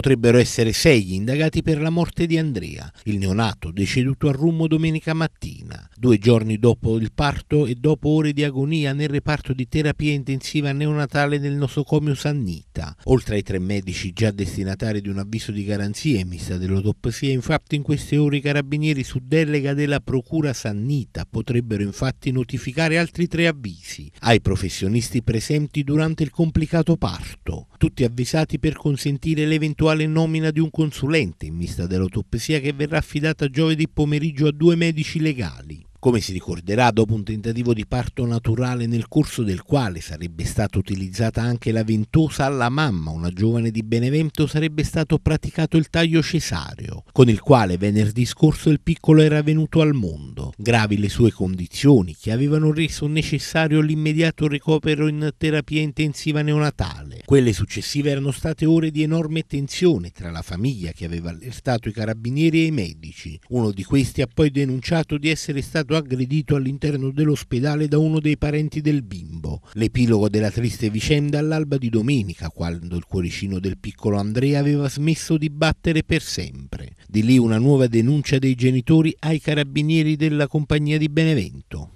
potrebbero essere sei gli indagati per la morte di Andrea, il neonato deceduto a Rummo domenica mattina. Due giorni dopo il parto e dopo ore di agonia nel reparto di terapia intensiva neonatale del nosocomio Sannita. Oltre ai tre medici già destinatari di un avviso di garanzia in vista dell'autopsia, infatti in queste ore i carabinieri su delega della Procura Sannita potrebbero infatti notificare altri tre avvisi ai professionisti presenti durante il complicato parto, tutti avvisati per consentire l'eventuale nomina di un consulente in vista dell'autopsia che verrà affidata giovedì pomeriggio a due medici legali. Come si ricorderà, dopo un tentativo di parto naturale nel corso del quale sarebbe stata utilizzata anche la ventosa alla mamma, una giovane di Benevento, sarebbe stato praticato il taglio cesareo, con il quale venerdì scorso il piccolo era venuto al mondo. Gravi le sue condizioni che avevano reso necessario l'immediato recupero in terapia intensiva neonatale. Quelle successive erano state ore di enorme tensione tra la famiglia che aveva allertato i carabinieri e i medici. Uno di questi ha poi denunciato di essere stato aggredito all'interno dell'ospedale da uno dei parenti del bimbo. L'epilogo della triste vicenda all'alba di domenica, quando il cuoricino del piccolo Andrea aveva smesso di battere per sempre. Di lì una nuova denuncia dei genitori ai carabinieri della compagnia di Benevento.